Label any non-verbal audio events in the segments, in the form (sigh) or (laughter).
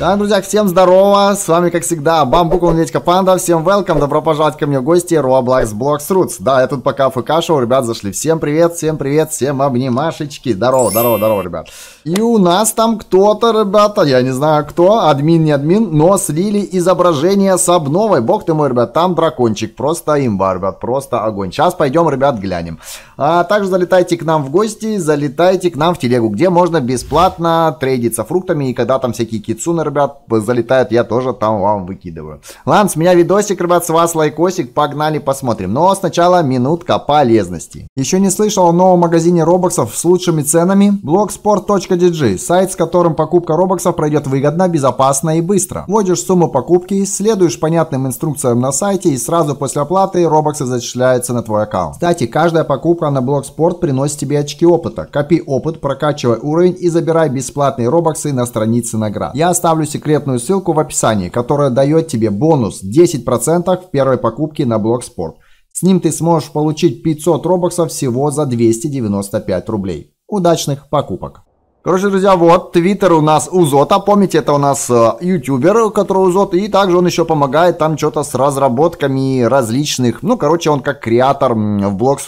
Да, друзья, всем здорово, с вами, как всегда, Бамбук, Лунечка Панда, всем welcome, добро пожаловать ко мне в гости, Roblox Blocks Roots. Да, я тут пока ФК шоу, ребят, зашли, всем привет, всем привет, всем обнимашечки, здорово, здорово, здорово, ребят. И у нас там кто-то, ребята, я не знаю кто, админ, не админ, но слили изображение с обновой, бог ты мой, ребят, там дракончик, просто имба, ребят, просто огонь. Сейчас пойдем, ребят, глянем. А также залетайте к нам в гости, залетайте к нам в телегу, где можно бесплатно трейдиться фруктами и когда там всякие кицуны, ребят, залетают, я тоже там вам выкидываю. Ладно, с меня видосик, ребят, с вас лайкосик, погнали посмотрим. Но сначала минутка полезности. Еще не слышал о новом магазине робоксов с лучшими ценами? blogsport.dg, сайт, с которым покупка робоксов пройдет выгодно, безопасно и быстро. Вводишь сумму покупки, следуешь понятным инструкциям на сайте и сразу после оплаты робоксы зачисляются на твой аккаунт. Кстати, каждая покупка на blogsport приносит тебе очки опыта. Копи опыт, прокачивай уровень и забирай бесплатные робоксы на странице наград. Я оставлю оставлю секретную ссылку в описании, которая дает тебе бонус 10% в первой покупке на Блокспорт. С ним ты сможешь получить 500 робоксов всего за 295 рублей. Удачных покупок! Короче, друзья, вот, твиттер у нас Узота, помните, это у нас э, ютубер, которого Узот, и также он еще помогает там что-то с разработками различных, ну, короче, он как креатор в Blox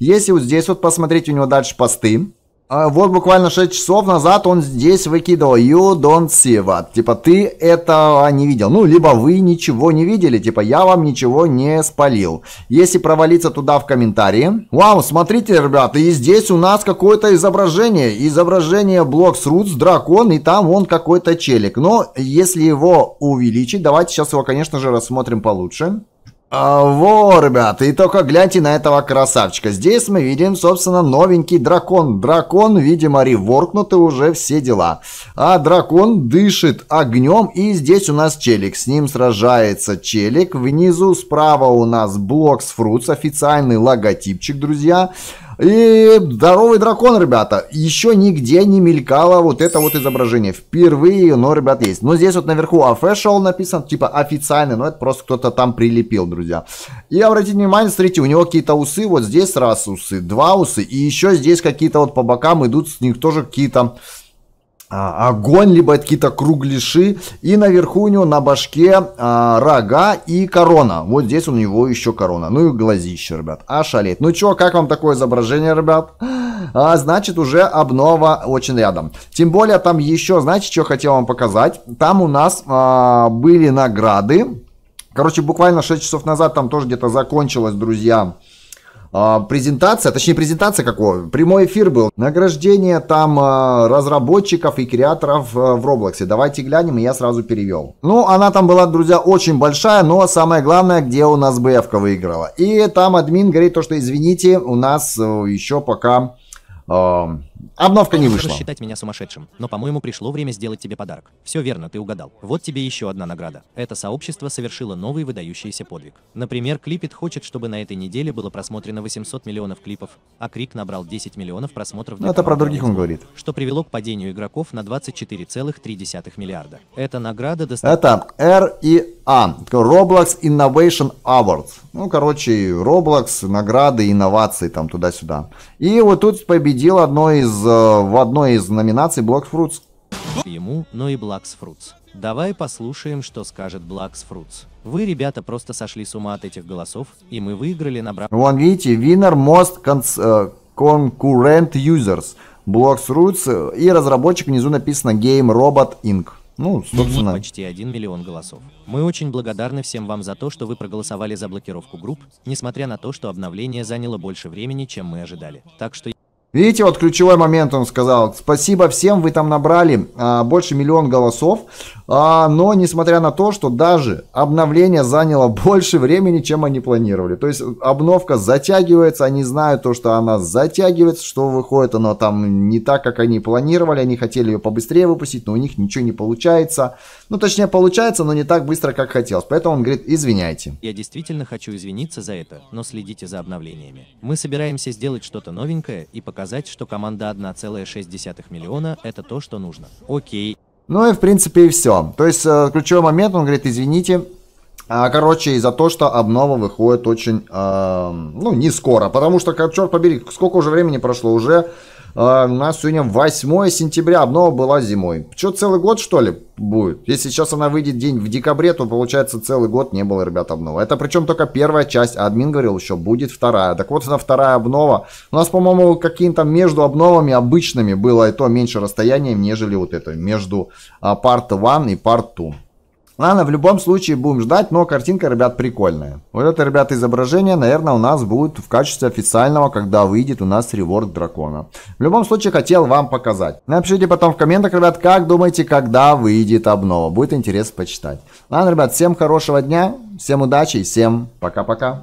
Если вот здесь вот посмотреть у него дальше посты, а вот буквально 6 часов назад он здесь выкидывал You don't see what. Типа ты этого не видел. Ну, либо вы ничего не видели. Типа я вам ничего не спалил. Если провалиться туда в комментарии. Вау, смотрите, ребята, и здесь у нас какое-то изображение. Изображение Blocks Roots, дракон, и там он какой-то челик. Но если его увеличить, давайте сейчас его, конечно же, рассмотрим получше. А, во, ребята, и только гляньте на этого красавчика. Здесь мы видим, собственно, новенький дракон. Дракон, видимо, реворкнуты уже все дела. А дракон дышит огнем, и здесь у нас челик. С ним сражается челик. Внизу справа у нас блок с фрутс, официальный логотипчик, друзья. Друзья. И здоровый дракон, ребята. Еще нигде не мелькало вот это вот изображение. Впервые но, ребят, есть. Но здесь вот наверху official написано, типа официальный, но это просто кто-то там прилепил, друзья. И обратите внимание, смотрите, у него какие-то усы, вот здесь раз усы, два усы, и еще здесь какие-то вот по бокам идут с них тоже какие-то а, огонь, либо какие-то круглиши И наверху у него на башке а, рога и корона. Вот здесь у него еще корона. Ну и глазище, ребят. А шалеть. Ну чё, как вам такое изображение, ребят? А, значит, уже обнова очень рядом. Тем более, там еще, знаете, что хотел вам показать? Там у нас а, были награды. Короче, буквально 6 часов назад там тоже где-то закончилось, Друзья а, презентация, точнее презентация какого, прямой эфир был, награждение там а, разработчиков и креаторов а, в Роблоксе. Давайте глянем, и я сразу перевел. Ну, она там была, друзья, очень большая, но самое главное, где у нас БФК выиграла. И там админ говорит то, что извините, у нас э, еще пока... А, Обновка не вышла. считать меня сумасшедшим, но, по-моему, пришло время сделать тебе подарок. Все верно, ты угадал. Вот тебе еще одна награда. Это сообщество совершило новый выдающийся подвиг. Например, Клипит хочет, чтобы на этой неделе было просмотрено 800 миллионов клипов, а Крик набрал 10 миллионов просмотров. Но ну, это про других он говорит. Что привело к падению игроков на 24,3 миллиарда. Эта награда достаточно... Это RIA, Roblox Innovation Awards. Ну, короче, Roblox, награды, инновации там туда-сюда. И вот тут победил одно из из, э, в одной из номинаций Blocks Fruits. Ему, но и Blacks Fruits. Давай послушаем, что скажет Blacks Fruits. Вы, ребята, просто сошли с ума от этих голосов, и мы выиграли набрав... Вон, видите, winner most cons- э, concurrent users. Blocks Roots и разработчик внизу написано Game Robot Inc. Ну, собственно. Почти 1 миллион голосов. Мы очень благодарны всем вам за то, что вы проголосовали за блокировку групп, несмотря на то, что обновление заняло больше времени, чем мы ожидали. Так что... Видите, вот ключевой момент он сказал. Спасибо всем, вы там набрали а, больше миллион голосов. А, но несмотря на то, что даже обновление заняло (laughs) больше времени, чем они планировали. То есть обновка затягивается, они знают то, что она затягивается, что выходит она там не так, как они планировали. Они хотели ее побыстрее выпустить, но у них ничего не получается. Ну, точнее, получается, но не так быстро, как хотелось. Поэтому он говорит, извиняйте. Я действительно хочу извиниться за это, но следите за обновлениями. Мы собираемся сделать что-то новенькое и показать, что команда 1,6 миллиона – это то, что нужно. Окей. Ну и, в принципе, и все. То есть, э, ключевой момент, он говорит, извините, а Короче, из за то, что обнова выходит очень, э, ну, не скоро. Потому что, как, черт побери, сколько уже времени прошло? Уже э, у нас сегодня 8 сентября, обнова была зимой. Что, целый год, что ли, будет? Если сейчас она выйдет день в декабре, то, получается, целый год не было, ребят, обнова. Это причем только первая часть, а админ говорил, еще будет вторая. Так вот, она вторая обнова. У нас, по-моему, каким-то между обновами обычными было и то меньше расстояния, нежели вот это, между э, Part 1 и Part 2. Ладно, в любом случае будем ждать, но картинка, ребят, прикольная. Вот это, ребят, изображение, наверное, у нас будет в качестве официального, когда выйдет у нас реворд дракона. В любом случае, хотел вам показать. Напишите потом в комментах, ребят, как думаете, когда выйдет обнова. Будет интересно почитать. Ладно, ребят, всем хорошего дня, всем удачи и всем пока-пока.